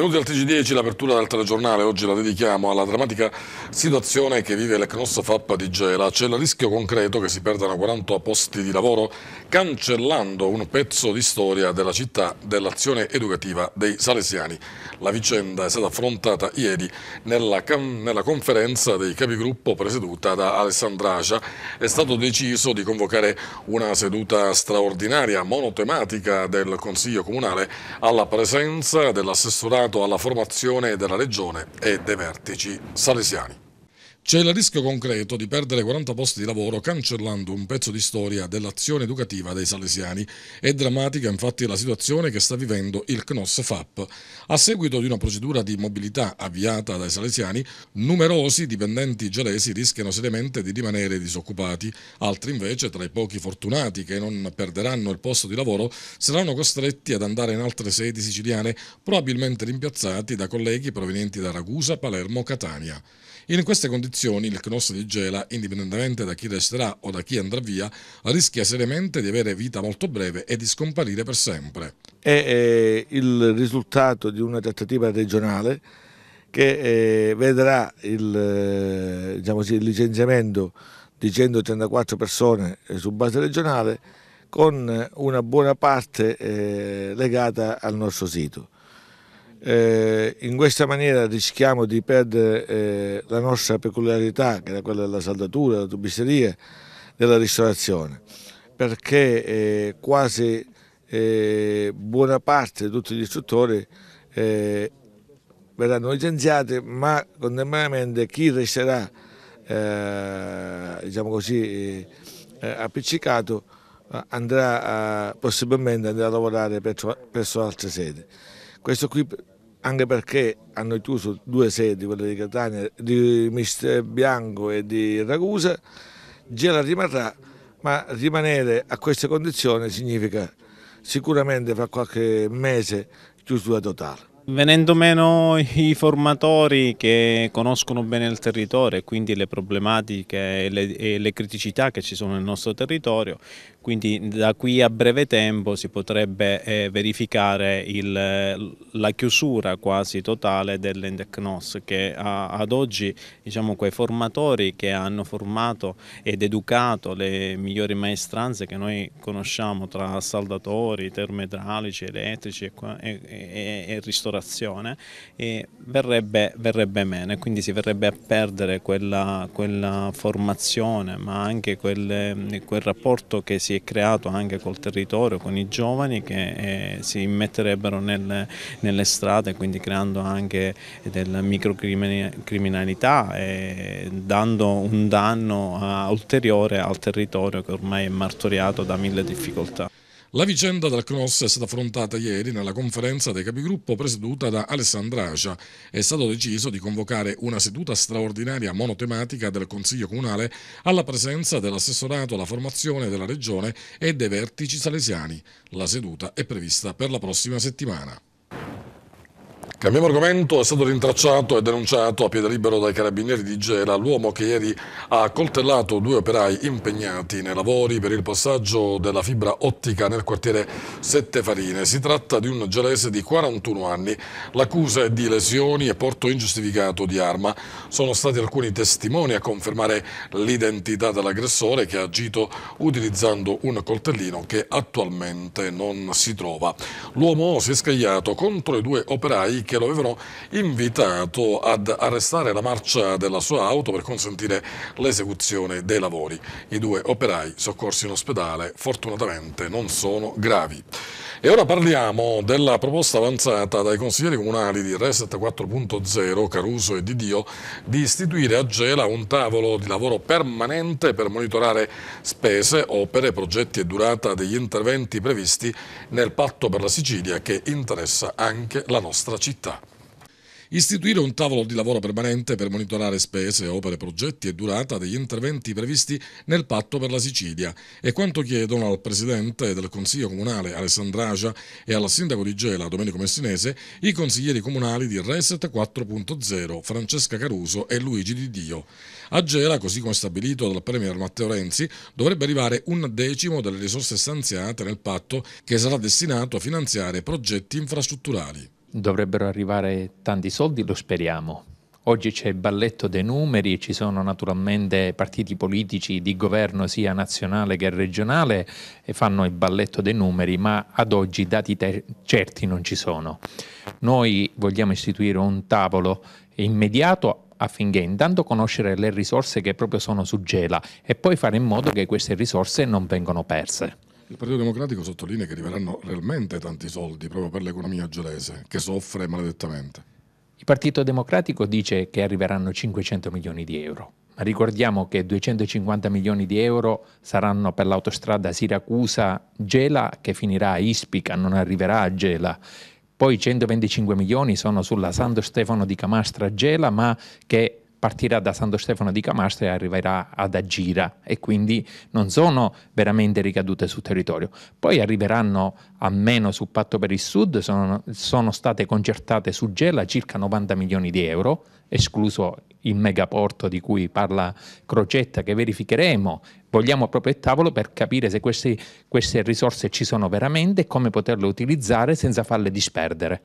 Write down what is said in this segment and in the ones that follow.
Benvenuti al TG10, l'apertura del telegiornale, oggi la dedichiamo alla drammatica situazione che vive l'Ecnos di Gela. C'è il rischio concreto che si perdano 40 posti di lavoro cancellando un pezzo di storia della città dell'azione educativa dei salesiani. La vicenda è stata affrontata ieri nella, nella conferenza dei capigruppo presieduta da Alessandra Acia. È stato deciso di convocare una seduta straordinaria monotematica del Consiglio Comunale alla presenza dell'assessorato dedicato alla formazione della regione e dei vertici salesiani. C'è il rischio concreto di perdere 40 posti di lavoro cancellando un pezzo di storia dell'azione educativa dei salesiani. È drammatica infatti la situazione che sta vivendo il CNOS FAP. A seguito di una procedura di mobilità avviata dai salesiani, numerosi dipendenti gelesi rischiano seriamente di rimanere disoccupati. Altri invece, tra i pochi fortunati che non perderanno il posto di lavoro, saranno costretti ad andare in altre sedi siciliane, probabilmente rimpiazzati da colleghi provenienti da Ragusa, Palermo, Catania. In queste condizioni il Cnos di Gela, indipendentemente da chi resterà o da chi andrà via, rischia seriamente di avere vita molto breve e di scomparire per sempre. È, il risultato di una trattativa regionale che eh, vedrà il, eh, diciamo così, il licenziamento di 134 persone eh, su base regionale con una buona parte legata al nostro sito. Eh, in questa maniera rischiamo di perdere eh, la nostra peculiarità, che era quella della saldatura, della tubisteria, della ristorazione, perché eh, quasi eh, buona parte di tutti gli istruttori eh, verranno licenziati, ma contemporaneamente chi resterà eh, diciamo così, appiccicato andrà a, possibilmente andrà a lavorare presso, presso altre sedi questo qui anche perché hanno chiuso due sedi, quelle di Catania, di Mister Bianco e di Ragusa, Gela rimarrà, ma rimanere a queste condizioni significa sicuramente fra qualche mese chiusura totale. Venendo meno i formatori che conoscono bene il territorio e quindi le problematiche e le, e le criticità che ci sono nel nostro territorio, quindi da qui a breve tempo si potrebbe eh, verificare il, la chiusura quasi totale dell'Endecnos che a, ad oggi diciamo, quei formatori che hanno formato ed educato le migliori maestranze che noi conosciamo tra saldatori, termoidraulici, elettrici e, e, e, e ristorazione verrebbe, verrebbe meno e quindi si verrebbe a perdere quella, quella formazione ma anche quel, quel rapporto che si è creato anche col territorio, con i giovani che eh, si metterebbero nelle, nelle, strade, quindi creando anche della microcriminalità e eh, dando un danno uh, ulteriore al territorio che ormai è martoriato da mille difficoltà. La vicenda del CNOS è stata affrontata ieri nella conferenza dei capigruppo presieduta da Alessandra Acia. È stato deciso di convocare una seduta straordinaria monotematica del Consiglio Comunale alla presenza dell'assessorato alla formazione della Regione e dei vertici salesiani. La seduta è prevista per la prossima settimana. Cambiamo argomento, è stato rintracciato e denunciato a piede libero dai carabinieri di Gela l'uomo che ieri ha coltellato due operai impegnati nei lavori per il passaggio della fibra ottica nel quartiere Sette Farine. Si tratta di un gelese di 41 anni. L'accusa è di lesioni e porto ingiustificato di arma. Sono stati alcuni testimoni a confermare l'identità dell'aggressore che ha agito utilizzando un coltellino che attualmente non si trova. L'uomo si è scagliato contro i due operai che lo avevano invitato ad arrestare la marcia della sua auto per consentire l'esecuzione dei lavori. I due operai soccorsi in ospedale fortunatamente non sono gravi. E ora parliamo della proposta avanzata dai consiglieri comunali di Reset 4.0, Caruso e Didio, di istituire a Gela un tavolo di lavoro permanente per monitorare spese, opere, progetti e durata degli interventi previsti nel patto per la Sicilia che interessa anche la nostra città città. Istituire un tavolo di lavoro permanente per monitorare spese, opere, progetti e durata degli interventi previsti nel patto per la Sicilia è quanto chiedono al Presidente del Consiglio Comunale Alessandragia e al Sindaco di Gela Domenico Messinese i consiglieri comunali di Reset 4.0 Francesca Caruso e Luigi Di Dio. A Gela, così come stabilito dal Premier Matteo Renzi, dovrebbe arrivare un decimo delle risorse stanziate nel patto che sarà destinato a finanziare progetti infrastrutturali dovrebbero arrivare tanti soldi, lo speriamo. Oggi c'è il balletto dei numeri, ci sono naturalmente partiti politici di governo sia nazionale che regionale e fanno il balletto dei numeri, ma ad oggi dati certi non ci sono. Noi vogliamo istituire un tavolo immediato affinché intanto conoscere le risorse che proprio sono su Gela e poi fare in modo che queste risorse non vengano perse. Il Partito Democratico sottolinea che arriveranno realmente tanti soldi proprio per l'economia gelese, che soffre maledettamente. Il Partito Democratico dice che arriveranno 500 milioni di euro. Ma ricordiamo che 250 milioni di euro saranno per l'autostrada Siracusa-Gela che finirà a Ispica, non arriverà a Gela poi 125 milioni sono sulla Santo Stefano di Camastra Gela, ma che partirà da Santo Stefano di Camastra e arriverà ad Agira e quindi non sono veramente ricadute sul territorio. Poi arriveranno a meno sul patto per il sud, sono, sono state concertate su Gela circa 90 milioni di euro, escluso il megaporto di cui parla Crocetta che verificheremo, vogliamo proprio il tavolo per capire se questi, queste risorse ci sono veramente e come poterle utilizzare senza farle disperdere.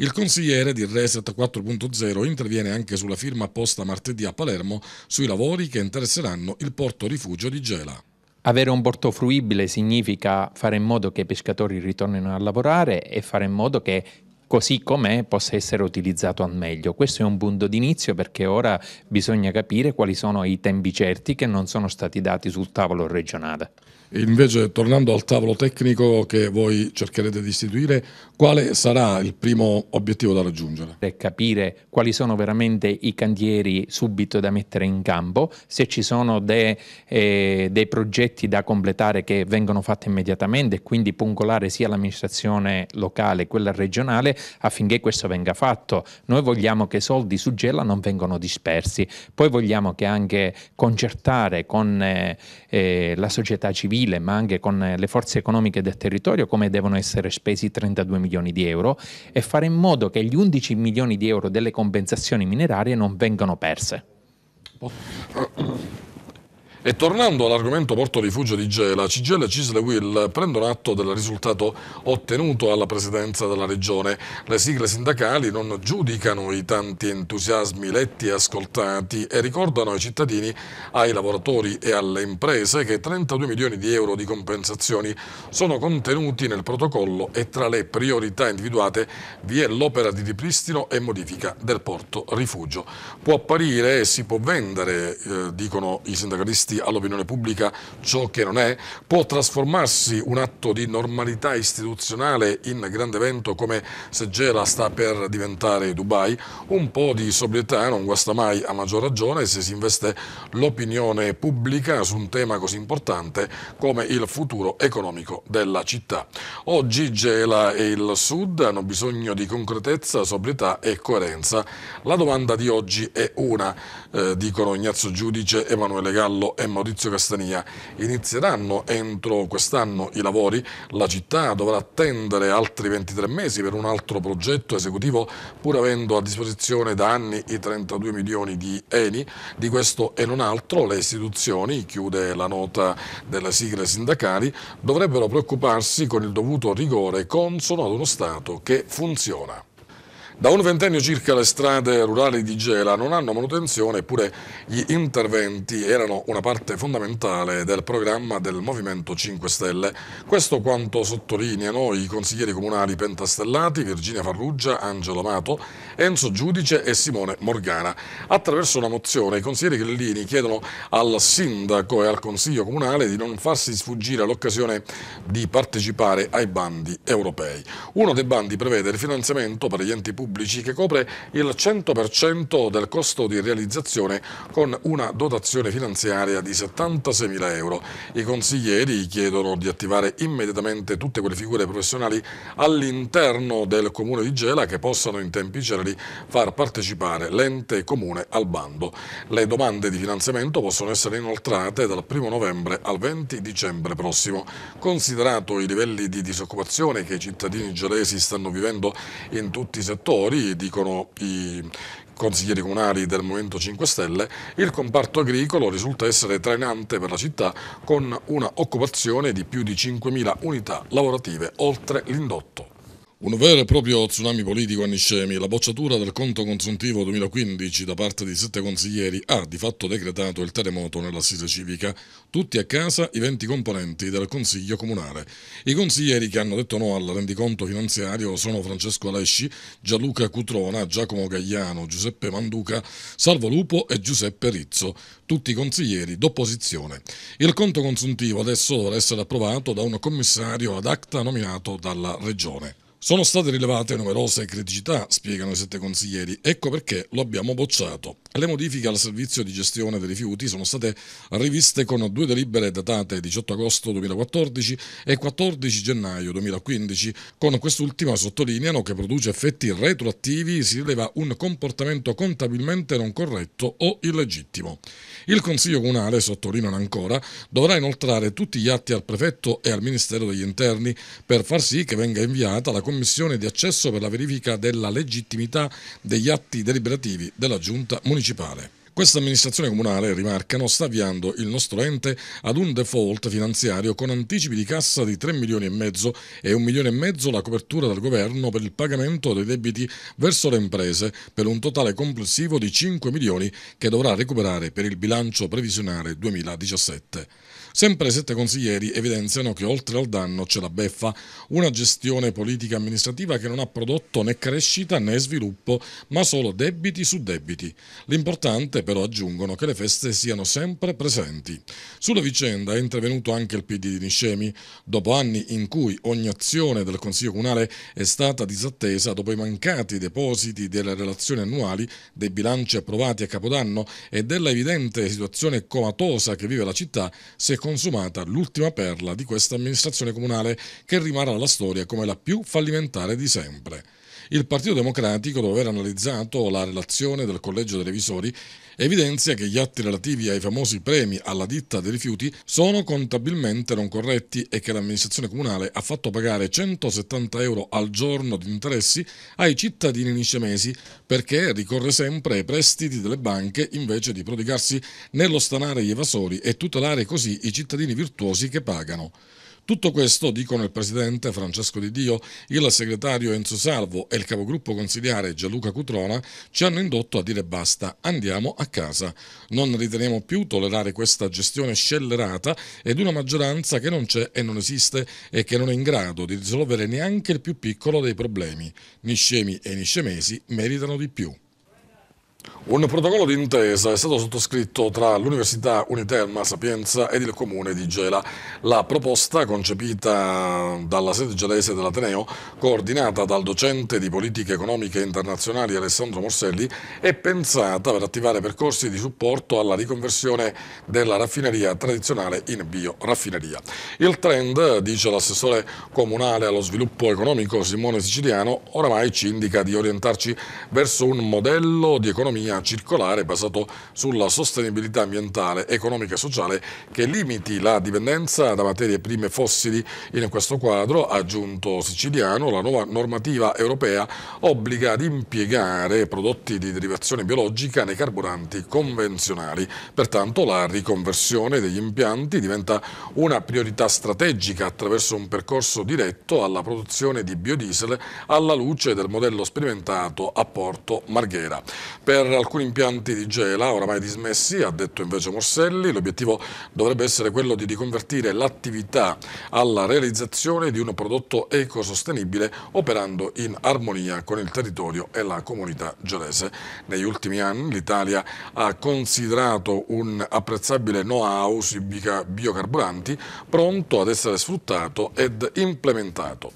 Il consigliere di Reset 4.0 interviene anche sulla firma apposta martedì a Palermo sui lavori che interesseranno il porto rifugio di Gela. Avere un porto fruibile significa fare in modo che i pescatori ritornino a lavorare e fare in modo che così com'è possa essere utilizzato al meglio. Questo è un punto d'inizio perché ora bisogna capire quali sono i tempi certi che non sono stati dati sul tavolo regionale. Invece tornando al tavolo tecnico che voi cercherete di istituire, quale sarà il primo obiettivo da raggiungere? È capire quali sono veramente i cantieri subito da mettere in campo, se ci sono dei, eh, dei progetti da completare che vengono fatti immediatamente e quindi pungolare sia l'amministrazione locale che quella regionale affinché questo venga fatto. Noi vogliamo che i soldi su Gela non vengano dispersi, poi vogliamo che anche concertare con eh, eh, la società civile, ma anche con eh, le forze economiche del territorio, come devono essere spesi 32 milioni di euro e fare in modo che gli 11 milioni di euro delle compensazioni minerarie non vengano perse. E tornando all'argomento Porto Rifugio di Gela, Cigella e Cisle Will prendono atto del risultato ottenuto alla presidenza della Regione. Le sigle sindacali non giudicano i tanti entusiasmi letti e ascoltati e ricordano ai cittadini, ai lavoratori e alle imprese che 32 milioni di euro di compensazioni sono contenuti nel protocollo e tra le priorità individuate vi è l'opera di ripristino e modifica del porto rifugio. Può apparire e si può vendere, eh, dicono i sindacalisti all'opinione pubblica ciò che non è, può trasformarsi un atto di normalità istituzionale in grande evento come se Gela sta per diventare Dubai, un po' di sobrietà non guasta mai a maggior ragione se si investe l'opinione pubblica su un tema così importante come il futuro economico della città. Oggi Gela e il Sud hanno bisogno di concretezza, sobrietà e coerenza. La domanda di oggi è una, eh, dicono Ignazio Giudice, Emanuele Gallo e Maurizio Castania. Inizieranno entro quest'anno i lavori. La città dovrà attendere altri 23 mesi per un altro progetto esecutivo, pur avendo a disposizione da anni i 32 milioni di Eni. Di questo e non altro le istituzioni, chiude la nota delle sigle sindacali, dovrebbero preoccuparsi con il dovuto rigore consono ad uno Stato che funziona. Da un ventennio circa le strade rurali di Gela non hanno manutenzione, eppure gli interventi erano una parte fondamentale del programma del Movimento 5 Stelle. Questo quanto sottolineano i consiglieri comunali pentastellati Virginia Farrugia, Angelo Mato Enzo Giudice e Simone Morgana. Attraverso una mozione i consiglieri Grillini chiedono al sindaco e al consiglio comunale di non farsi sfuggire l'occasione di partecipare ai bandi europei. Uno dei bandi prevede il finanziamento per gli enti pubblici che copre il 100% del costo di realizzazione con una dotazione finanziaria di 76.000 euro. I consiglieri chiedono di attivare immediatamente tutte quelle figure professionali all'interno del comune di Gela che possano in tempi celeri locali far partecipare l'ente comune al bando. Le domande di finanziamento possono essere inoltrate dal 1 novembre al 20 dicembre prossimo. Considerato i livelli di disoccupazione che i cittadini gelesi stanno vivendo in tutti i settori, dicono i consiglieri comunali del Movimento 5 Stelle, il comparto agricolo risulta essere trainante per la città con una occupazione di più di 5.000 unità lavorative oltre l'indotto. Un vero e proprio tsunami politico a Niscemi, la bocciatura del conto consuntivo 2015 da parte di sette consiglieri ha di fatto decretato il terremoto nella nell'assise civica, tutti a casa i 20 componenti del Consiglio Comunale. I consiglieri che hanno detto no al rendiconto finanziario sono Francesco Alesci, Gianluca Cutrona, Giacomo Gagliano, Giuseppe Manduca, Salvo Lupo e Giuseppe Rizzo, tutti consiglieri d'opposizione. Il conto consuntivo adesso dovrà essere approvato da un commissario ad acta nominato dalla Regione. Sono state rilevate numerose criticità, spiegano i sette consiglieri, ecco perché lo abbiamo bocciato. Le modifiche al servizio di gestione dei rifiuti sono state riviste con due delibere datate 18 agosto 2014 e 14 gennaio 2015. Con quest'ultima sottolineano che produce effetti retroattivi si rileva un comportamento contabilmente non corretto o illegittimo. Il Consiglio Comunale, sottolineano ancora, dovrà inoltrare tutti gli atti al prefetto e al Ministero degli Interni per far sì che venga inviata la commissione di accesso per la verifica della legittimità degli atti deliberativi della giunta municipale. Questa amministrazione comunale, rimarcano, sta avviando il nostro ente ad un default finanziario con anticipi di cassa di 3 milioni e mezzo e 1 milione e mezzo la copertura dal governo per il pagamento dei debiti verso le imprese per un totale complessivo di 5 milioni che dovrà recuperare per il bilancio previsionale 2017. Sempre sette consiglieri evidenziano che oltre al danno c'è la beffa, una gestione politica amministrativa che non ha prodotto né crescita né sviluppo, ma solo debiti su debiti. L'importante però aggiungono che le feste siano sempre presenti. Sulla vicenda è intervenuto anche il PD di Niscemi, dopo anni in cui ogni azione del Consiglio Comunale è stata disattesa dopo i mancati depositi delle relazioni annuali, dei bilanci approvati a Capodanno e della evidente situazione comatosa che vive la città, si è consumata l'ultima perla di questa amministrazione comunale che rimarrà alla storia come la più fallimentare di sempre. Il Partito Democratico, dopo aver analizzato la relazione del Collegio dei Revisori, evidenzia che gli atti relativi ai famosi premi alla ditta dei rifiuti sono contabilmente non corretti e che l'amministrazione comunale ha fatto pagare 170 euro al giorno di interessi ai cittadini nicemesi perché ricorre sempre ai prestiti delle banche invece di prodigarsi nello stanare gli evasori e tutelare così i cittadini virtuosi che pagano. Tutto questo dicono il presidente Francesco Di Dio, il segretario Enzo Salvo e il capogruppo consigliare Gianluca Cutrona ci hanno indotto a dire basta, andiamo a casa. Non riteniamo più tollerare questa gestione scellerata ed una maggioranza che non c'è e non esiste e che non è in grado di risolvere neanche il più piccolo dei problemi. Niscemi e niscemesi meritano di più. Un protocollo d'intesa è stato sottoscritto tra l'Università Uniterma Sapienza ed il Comune di Gela. La proposta, concepita dalla sede gelese dell'Ateneo, coordinata dal docente di politiche economiche internazionali Alessandro Morselli, è pensata per attivare percorsi di supporto alla riconversione della raffineria tradizionale in bioraffineria. Il trend, dice l'assessore comunale allo sviluppo economico Simone Siciliano, oramai ci indica di orientarci verso un modello di economia un'economia circolare basato sulla sostenibilità ambientale, economica e sociale che limiti la dipendenza da materie prime fossili. In questo quadro, aggiunto siciliano, la nuova normativa europea obbliga ad impiegare prodotti di derivazione biologica nei carburanti convenzionali. Pertanto la riconversione degli impianti diventa una priorità strategica attraverso un percorso diretto alla produzione di biodiesel alla luce del modello sperimentato a Porto Marghera. Per per alcuni impianti di Gela, oramai dismessi, ha detto invece Morselli, l'obiettivo dovrebbe essere quello di riconvertire l'attività alla realizzazione di un prodotto ecosostenibile operando in armonia con il territorio e la comunità gelese. Negli ultimi anni l'Italia ha considerato un apprezzabile know-how sui biocarburanti pronto ad essere sfruttato ed implementato.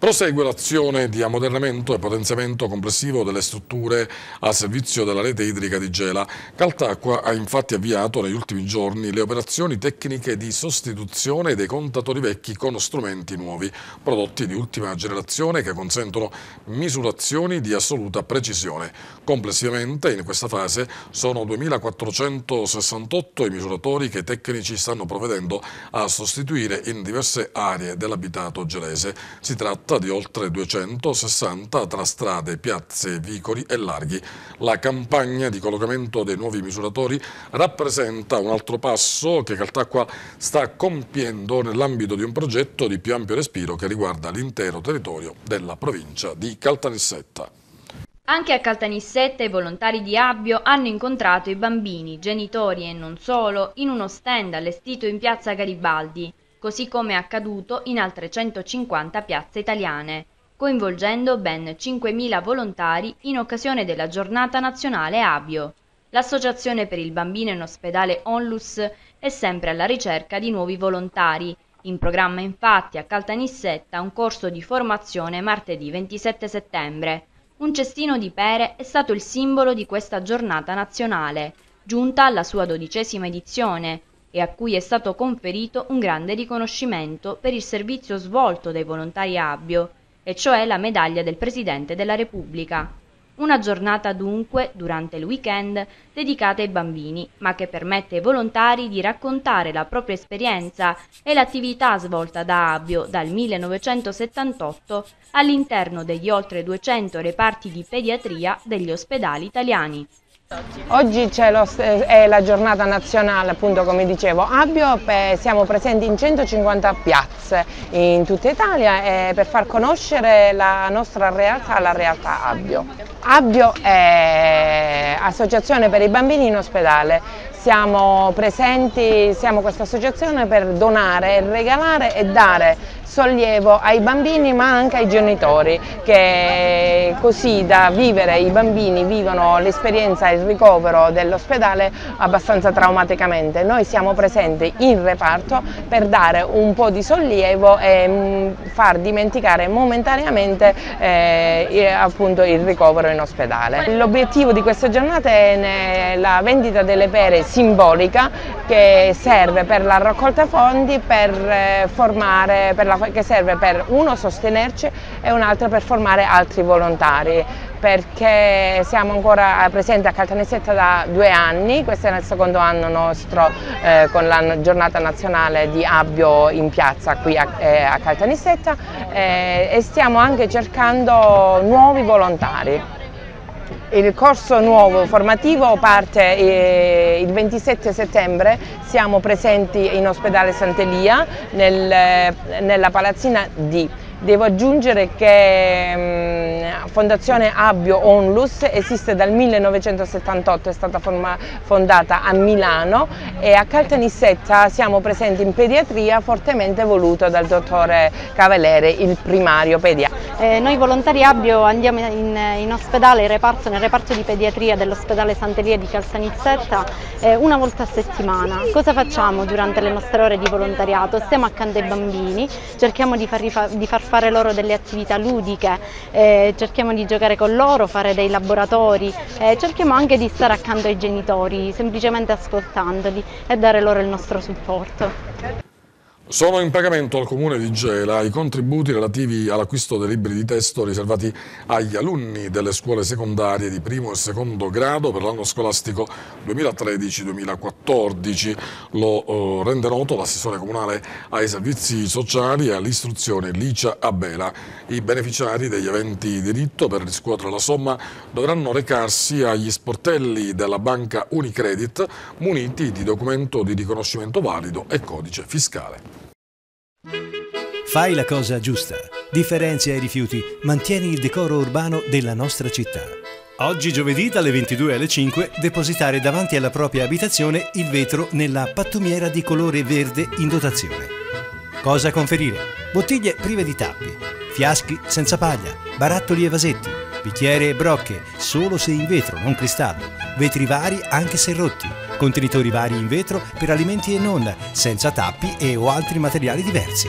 Prosegue l'azione di ammodernamento e potenziamento complessivo delle strutture a servizio della rete idrica di Gela. Caltacqua ha infatti avviato negli ultimi giorni le operazioni tecniche di sostituzione dei contatori vecchi con strumenti nuovi, prodotti di ultima generazione che consentono misurazioni di assoluta precisione. Complessivamente in questa fase sono 2.468 i misuratori che i tecnici stanno provvedendo a sostituire in diverse aree dell'abitato gelese. Si tratta tratta di oltre 260 tra strade, piazze, vicoli e larghi. La campagna di collocamento dei nuovi misuratori rappresenta un altro passo che Caltacqua sta compiendo nell'ambito di un progetto di più ampio respiro che riguarda l'intero territorio della provincia di Caltanissetta. Anche a Caltanissetta i volontari di Abbio hanno incontrato i bambini, genitori e non solo, in uno stand allestito in piazza Garibaldi così come è accaduto in altre 150 piazze italiane, coinvolgendo ben 5.000 volontari in occasione della giornata nazionale Abio. L'associazione per il bambino in ospedale Onlus è sempre alla ricerca di nuovi volontari. In programma infatti a Caltanissetta un corso di formazione martedì 27 settembre. Un cestino di pere è stato il simbolo di questa giornata nazionale, giunta alla sua dodicesima edizione, e a cui è stato conferito un grande riconoscimento per il servizio svolto dai volontari Abbio, e cioè la medaglia del Presidente della Repubblica. Una giornata dunque, durante il weekend, dedicata ai bambini, ma che permette ai volontari di raccontare la propria esperienza e l'attività svolta da Abbio dal 1978 all'interno degli oltre 200 reparti di pediatria degli ospedali italiani. Oggi è la giornata nazionale, appunto come dicevo, Abbio, siamo presenti in 150 piazze in tutta Italia per far conoscere la nostra realtà la realtà Abbio. Abbio è associazione per i bambini in ospedale, siamo presenti, siamo questa associazione per donare, regalare e dare sollievo ai bambini ma anche ai genitori che così da vivere i bambini vivono l'esperienza e il ricovero dell'ospedale abbastanza traumaticamente. Noi siamo presenti in reparto per dare un po' di sollievo e mm, far dimenticare momentaneamente eh, appunto il ricovero in ospedale. L'obiettivo di questa giornata è la vendita delle pere simbolica che serve per la raccolta fondi per eh, formare per la che serve per uno sostenerci e un'altra per formare altri volontari perché siamo ancora eh, presenti a Caltanissetta da due anni, questo è il secondo anno nostro eh, con la giornata nazionale di Abbio in piazza qui a, eh, a Caltanissetta eh, e stiamo anche cercando nuovi volontari. Il corso nuovo formativo parte eh, il 27 settembre, siamo presenti in ospedale Sant'Elia nel, eh, nella palazzina D. Devo aggiungere che mh, mm, Fondazione Abbio Onlus esiste dal 1978, è stata fondata a Milano e a Caltanissetta siamo presenti in pediatria fortemente voluta dal dottore Cavalere, il primario pediatra. Eh, noi volontari Abbio andiamo in, in ospedale, in reparto, nel reparto di pediatria dell'ospedale Sant'Elia di Caltanissetta eh, una volta a settimana. Cosa facciamo durante le nostre ore di volontariato? Stiamo accanto ai bambini, cerchiamo di far, di far fare loro delle attività ludiche, eh, cerchiamo di giocare con loro, fare dei laboratori, eh, cerchiamo anche di stare accanto ai genitori, semplicemente ascoltandoli e dare loro il nostro supporto. Sono in pagamento al Comune di Gela i contributi relativi all'acquisto dei libri di testo riservati agli alunni delle scuole secondarie di primo e secondo grado per l'anno scolastico 2013-2014. Lo eh, rende noto l'assessore comunale ai servizi sociali e all'istruzione Licia Abela. I beneficiari degli aventi diritto per riscuotere la somma dovranno recarsi agli sportelli della banca Unicredit muniti di documento di riconoscimento valido e codice fiscale. Fai la cosa giusta, differenzia i rifiuti, mantieni il decoro urbano della nostra città. Oggi giovedì dalle 22 alle 5 depositare davanti alla propria abitazione il vetro nella pattumiera di colore verde in dotazione. Cosa conferire? Bottiglie prive di tappi, fiaschi senza paglia, barattoli e vasetti, bicchiere e brocche solo se in vetro, non cristallo, vetri vari anche se rotti, contenitori vari in vetro per alimenti e non, senza tappi e o altri materiali diversi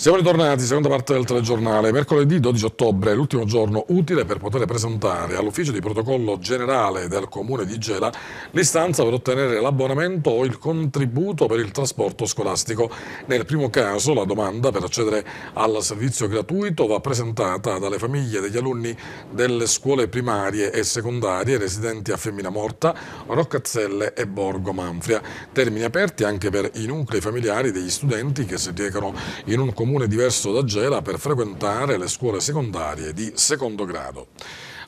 Siamo ritornati, seconda parte del telegiornale. Mercoledì 12 ottobre, l'ultimo giorno utile per poter presentare all'ufficio di protocollo generale del comune di Gela l'istanza per ottenere l'abbonamento o il contributo per il trasporto scolastico. Nel primo caso la domanda per accedere al servizio gratuito va presentata dalle famiglie degli alunni delle scuole primarie e secondarie residenti a Femmina Morta, Roccazzelle e Borgo Manfria. Termini aperti anche per i nuclei familiari degli studenti che si recano in un comune comune diverso da Gela per frequentare le scuole secondarie di secondo grado.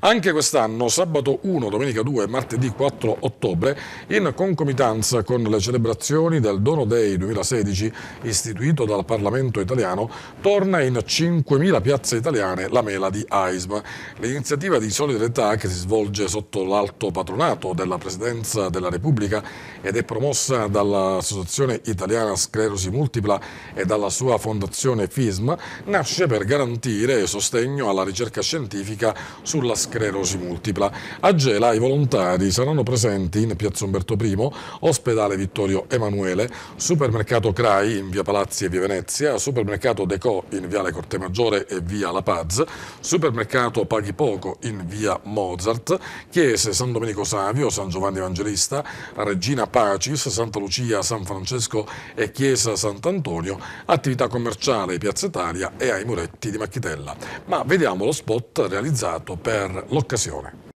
Anche quest'anno, sabato 1, domenica 2 e martedì 4 ottobre, in concomitanza con le celebrazioni del Dono Day 2016 istituito dal Parlamento italiano, torna in 5.000 piazze italiane la mela di AISM. L'iniziativa di solidarietà che si svolge sotto l'alto patronato della Presidenza della Repubblica ed è promossa dall'Associazione Italiana Sclerosi Multipla e dalla sua fondazione FISM, nasce per garantire sostegno alla ricerca scientifica sulla sclerosi sclerosi multipla. A Gela i volontari saranno presenti in Piazza Umberto I, Ospedale Vittorio Emanuele, Supermercato Crai in Via Palazzi e Via Venezia, Supermercato Deco in Viale Corte Maggiore e Via La Paz, Supermercato Paghi Poco in Via Mozart, Chiese San Domenico Savio, San Giovanni Evangelista, Regina Pacis, Santa Lucia, San Francesco e Chiesa Sant'Antonio, attività commerciale Piazza Italia e ai muretti di Macchitella. Ma vediamo lo spot realizzato per l'occasione.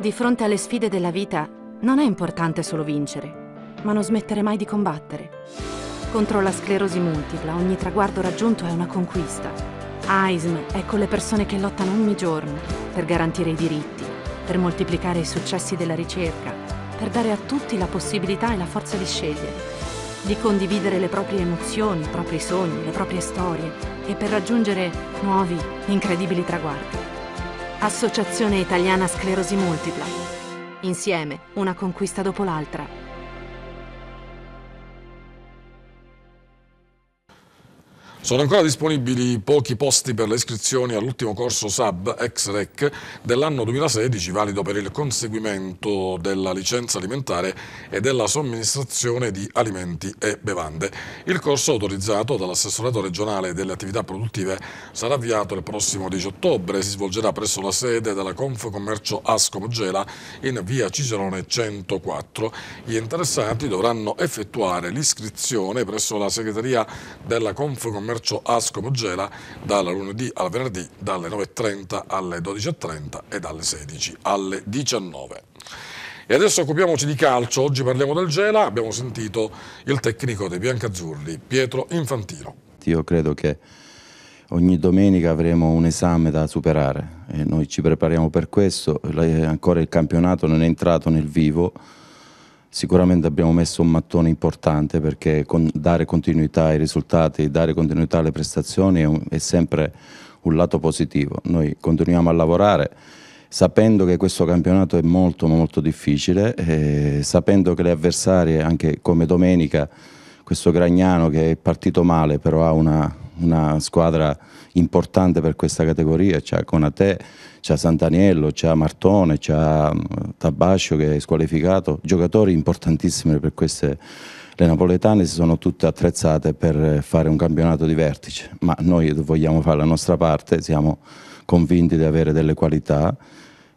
Di fronte alle sfide della vita non è importante solo vincere, ma non smettere mai di combattere. Contro la sclerosi multipla ogni traguardo raggiunto è una conquista. AISM è con le persone che lottano ogni giorno per garantire i diritti, per moltiplicare i successi della ricerca, per dare a tutti la possibilità e la forza di scegliere, di condividere le proprie emozioni, i propri sogni, le proprie storie e per raggiungere nuovi, incredibili traguardi. Associazione Italiana Sclerosi Multipla. Insieme, una conquista dopo l'altra. Sono ancora disponibili pochi posti per le iscrizioni all'ultimo corso SAB ex-REC dell'anno 2016, valido per il conseguimento della licenza alimentare e della somministrazione di alimenti e bevande. Il corso autorizzato dall'assessorato regionale delle attività produttive sarà avviato il prossimo 10 ottobre e si svolgerà presso la sede della Confcommercio Ascom Gela in via Cicerone 104. Gli interessati dovranno effettuare l'iscrizione presso la segreteria della Confcommercio perciò Ascom gela dal lunedì al venerdì dalle 9.30 alle 12.30 e dalle 16 alle 19. E adesso occupiamoci di calcio, oggi parliamo del Gela, abbiamo sentito il tecnico dei biancazzurri, Pietro Infantino. Io credo che ogni domenica avremo un esame da superare e noi ci prepariamo per questo, ancora il campionato non è entrato nel vivo, Sicuramente abbiamo messo un mattone importante perché con dare continuità ai risultati, dare continuità alle prestazioni è, un, è sempre un lato positivo. Noi continuiamo a lavorare sapendo che questo campionato è molto molto difficile, eh, sapendo che le avversarie, anche come domenica, questo Gragnano che è partito male però ha una, una squadra importante per questa categoria, c'è Conate, c'è Santaniello, c'è Martone, c'è mm, Tabascio che è squalificato, giocatori importantissimi per queste le napoletane si sono tutte attrezzate per fare un campionato di vertice, ma noi vogliamo fare la nostra parte, siamo convinti di avere delle qualità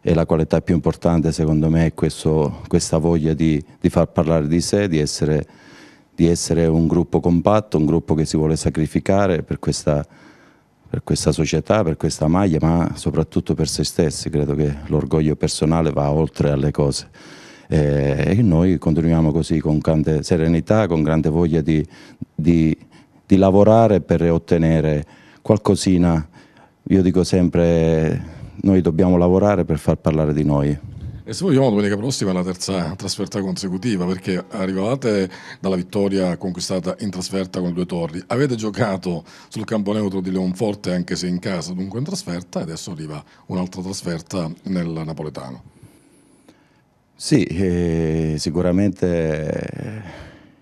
e la qualità più importante secondo me è questo, questa voglia di, di, far parlare di sé, di essere, di essere un gruppo compatto, un gruppo che si vuole sacrificare per questa per questa società, per questa maglia, ma soprattutto per se stessi. Credo che l'orgoglio personale va oltre alle cose. Eh, e noi continuiamo così con grande serenità, con grande voglia di, di, di lavorare per ottenere qualcosina. Io dico sempre, noi dobbiamo lavorare per far parlare di noi. E se vogliamo, domenica prossima la terza trasferta consecutiva perché arrivavate dalla vittoria conquistata in trasferta con due torri. Avete giocato sul campo neutro di Leonforte anche se in casa, dunque in trasferta, e adesso arriva un'altra trasferta nel napoletano. Sì, eh, sicuramente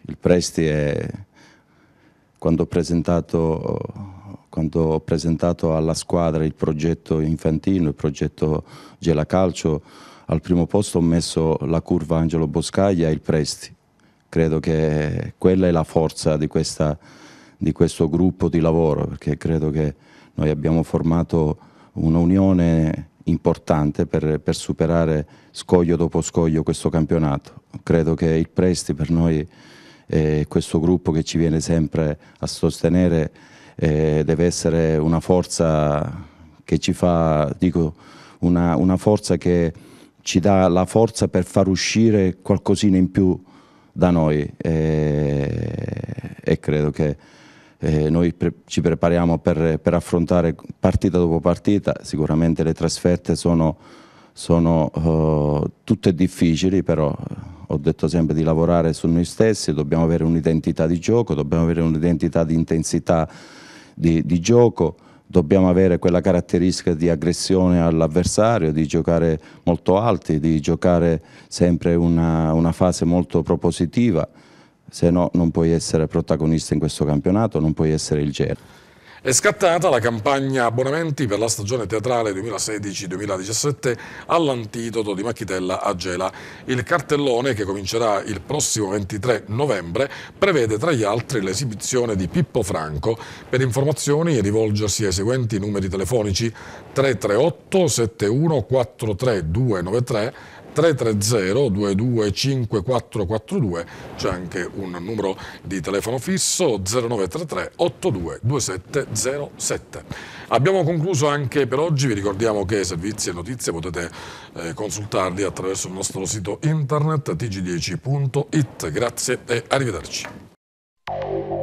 il Presti è quando ho presentato quando ho presentato alla squadra il progetto infantino, il progetto Gela Calcio, al primo posto ho messo la curva Angelo Boscaglia e il Presti. Credo che quella è la forza di, questa, di questo gruppo di lavoro, perché credo che noi abbiamo formato un'unione importante per, per, superare scoglio dopo scoglio questo campionato. Credo che il Presti per noi, eh, questo gruppo che ci viene sempre a sostenere, eh, deve essere una forza che ci fa, dico, una, una forza che ci dà la forza per far uscire qualcosina in più da noi e, e credo che eh, noi pre ci prepariamo per, per, affrontare partita dopo partita, sicuramente le trasferte sono, sono uh, tutte difficili, però eh, ho detto sempre di lavorare su noi stessi, dobbiamo avere un'identità di gioco, dobbiamo avere un'identità di intensità di, di gioco, dobbiamo avere quella caratteristica di aggressione all'avversario, di giocare molto alti, di giocare sempre una, una fase molto propositiva, se no non puoi essere protagonista in questo campionato, non puoi essere il Gera. È scattata la campagna abbonamenti per la stagione teatrale 2016-2017 all'antidoto di Macchitella a Gela. Il cartellone, che comincerà il prossimo 23 novembre, prevede tra gli altri l'esibizione di Pippo Franco. Per informazioni rivolgersi ai seguenti numeri telefonici 338 71 43293 330-225-442, c'è anche un numero di telefono fisso 0933 82 2707. Abbiamo concluso anche per oggi, vi ricordiamo che servizi e notizie potete eh, consultarli attraverso il nostro sito internet tg10.it. Grazie e arrivederci.